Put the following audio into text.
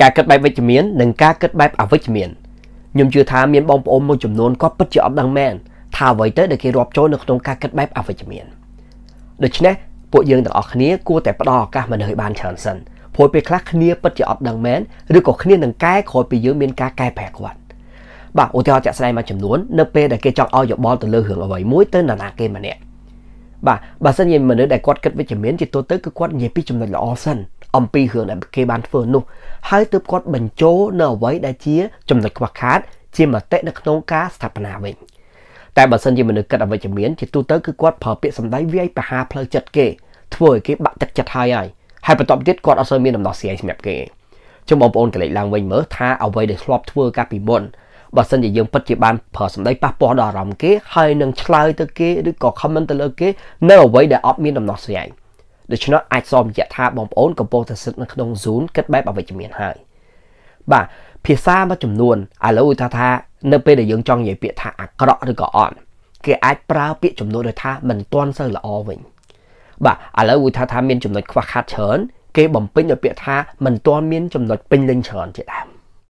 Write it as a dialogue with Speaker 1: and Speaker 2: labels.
Speaker 1: ការគិតបែបវិជ្ជមាននិងការគិតបែបអវិជ្ជមានខ្ញុំជឿថាមានបងប្អូនមួយចំនួនគាត់ពិតជាអត់ដឹងមែនថាអ្វីទៅដែលគេរាប់ចូលនៅក្នុងការគិតបែបអវិជ្ជមានដូច្នេះពួកយើងទាំងអស់គ្នាគួរតែផ្ដល់ឱកាសមនុស្សឲ្យបានច្រើនសិនព្រោះពេលខ្លះគ្នាពិតជាអត់ដឹងមែនឬក៏គ្នានឹងកែក្រោយពីយើងមាន ការកែប្រែគាត់បាទឧទាហរណ៍ជាក់ស្ដែងមួយចំនួននៅពេលដែលគេចង់ឲ្យយោបល់ទៅលើរឿងអ្វីមួយទៅនរណាគេម្នាក់បាទបើសិនជាមនុស្សដែលគាត់គិតវិជ្ជមានជាទូទៅគឺគាត់និយាយពីចំណុចល្អសិនអំពីរឿងដែលគេបានធ្វើនោះ ហើយទើបគាត់បញ្ចូលនៅអ្វីដែលជាចំណុចខ្វះខាត ជាមតិនៅក្នុងការស្ថាបនាវិញតែបើសិនជាមនុស្សគិតអវិជ្ជមានជាទូទៅគឺគាត់ប្រើពាក្យសម្ដីវាយប្រហារផ្លូវចិត្តគេធ្វើឲ្យគេបាក់ទឹកចិត្តហើយហើយហើយបន្ទាប់ទៀតគាត់អត់សូវមានដំណោះស្រាយសម្រាប់គេជុំបងប្អូនកលេចឡើងវិញមើលថាអ្វីដែលធ្លាប់ធ្វើកាលពីមុនបើសិនជាយើងពិតជាបានប្រើសម្ដីប៉ះពាល់ដល់អារម្មណ៍គេហើយនឹងឆ្លើយទៅគេឬក៏ comment ទៅលើគេនៅអ្វីដែលអត់មានដំណោះស្រាយដូច្នោះអាចសមយៈថាបងប្អូនកំពុងតែស្ថិតនៅក្នុង zone គិតបែបអវិជ្ជមានហើយបាទភាសាមួយចំនួនឥឡូវថាថានៅ ពេលដែលយើងចង់និយាយពាក្យថាអាក្រក់ឬក៏អន់គេអាចប្រើពាក្យចំនួនដោយថាមិនទាន់សូវល្អវិញបាទឥឡូវថាថាមានចំណុចខ្វះខាតច្រើន គេ បំពេញដោយពាក្យថាមិនទាន់មានចំណុចពេញលេញច្រើនជាដើម